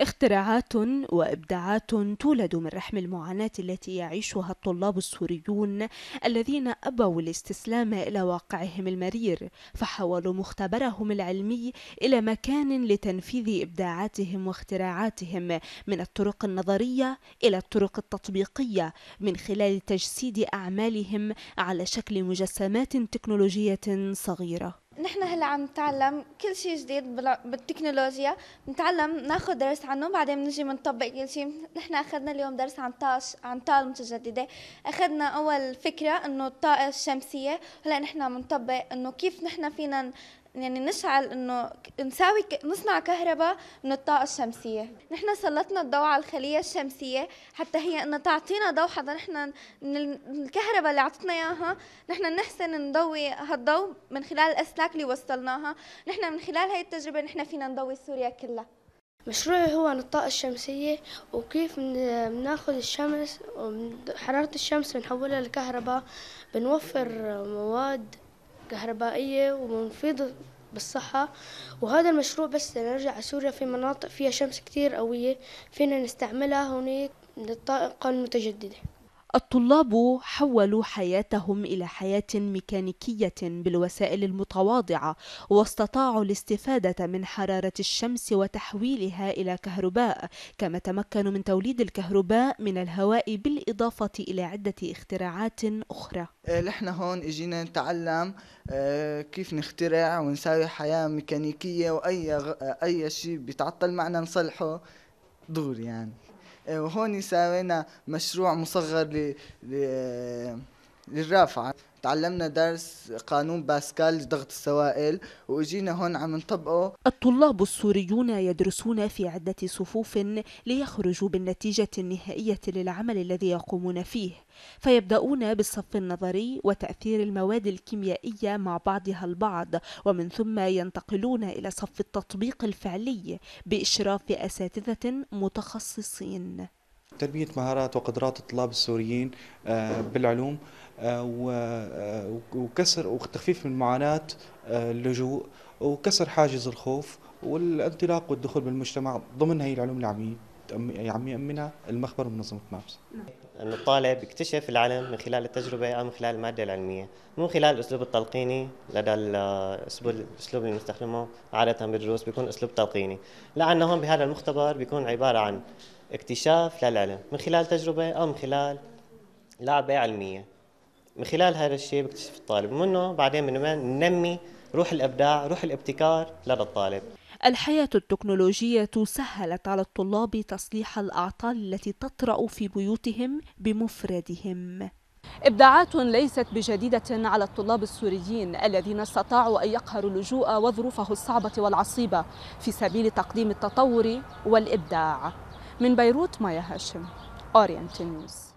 اختراعات وابداعات تولد من رحم المعاناه التي يعيشها الطلاب السوريون الذين ابوا الاستسلام الى واقعهم المرير فحولوا مختبرهم العلمي الى مكان لتنفيذ ابداعاتهم واختراعاتهم من الطرق النظريه الى الطرق التطبيقيه من خلال تجسيد اعمالهم على شكل مجسمات تكنولوجيه صغيره نحن هلا عم نتعلم كل شيء جديد بالتكنولوجيا نتعلم ناخذ درس عنه بعدين بنجي بنطبق كل شيء نحن اخذنا اليوم درس عن طاش عن طاقه متجدده اخذنا اول فكره انه الطاقه الشمسيه هلا نحن بنطبق انه كيف نحن فينا يعني نشعل انه نساوي نصنع كهرباء من الطاقه الشمسيه، نحن سلطنا الضوء على الخليه الشمسيه حتى هي انه تعطينا ضوء حتى نحن الكهرباء اللي اعطتنا اياها نحن نحسن نضوي هالضوء من خلال الاسلاك اللي وصلناها، نحن من خلال هي التجربه نحن فينا نضوي سوريا كلها. مشروعي هو عن الطاقة الشمسية وكيف بناخذ الشمس حرارة الشمس بنحولها لكهرباء بنوفر مواد كهربائية ومفيدة بالصحة وهذا المشروع بس لنرجع على سوريا في مناطق فيها شمس كتير قوية فينا نستعملها هونيك للطاقة المتجددة الطلاب حولوا حياتهم إلى حياة ميكانيكية بالوسائل المتواضعة واستطاعوا الاستفادة من حرارة الشمس وتحويلها إلى كهرباء كما تمكنوا من توليد الكهرباء من الهواء بالإضافة إلى عدة اختراعات أخرى آه، نحن هون اجينا نتعلم آه، كيف نخترع ونساوي حياة ميكانيكية وأي آه، أي شيء بيتعطل معنا نصلحه دغري يعني إيه، وهون سوينا مشروع مصغر ل للرافعة تعلمنا درس قانون باسكال ضغط السوائل واجينا هون عم نطبقه الطلاب السوريون يدرسون في عدة صفوف ليخرجوا بالنتيجة النهائية للعمل الذي يقومون فيه فيبدأون بالصف النظري وتأثير المواد الكيميائية مع بعضها البعض ومن ثم ينتقلون إلى صف التطبيق الفعلي بإشراف أساتذة متخصصين تربية مهارات وقدرات الطلاب السوريين آه، بالعلوم آه، آه، وكسر وتخفيف من معاناة اللجوء وكسر حاجز الخوف والانطلاق والدخول بالمجتمع ضمن هي العلوم العامية عم يأمنها يعني المخبر ومنظمة مابس أن الطالب يكتشف العلم من خلال التجربة أو من خلال المادة العلمية من خلال الأسلوب التلقيني لدى الأسلوب اللي نستخدمه عادة بالدروس بيكون أسلوب تلقيني لأنه هون بهذا المختبر بيكون عبارة عن اكتشاف للعلم من خلال تجربة أو من خلال لعبة علمية من خلال هذا الشيء بيكتشف الطالب منه بعدين من ننمي روح الإبداع روح الابتكار لدى الطالب الحياة التكنولوجية سهلت على الطلاب تصليح الأعطال التي تطرأ في بيوتهم بمفردهم إبداعات ليست بجديدة على الطلاب السوريين الذين استطاعوا أن يقهروا اللجوء وظروفه الصعبة والعصيبة في سبيل تقديم التطور والإبداع من بيروت مايا هاشم أورينت نيوز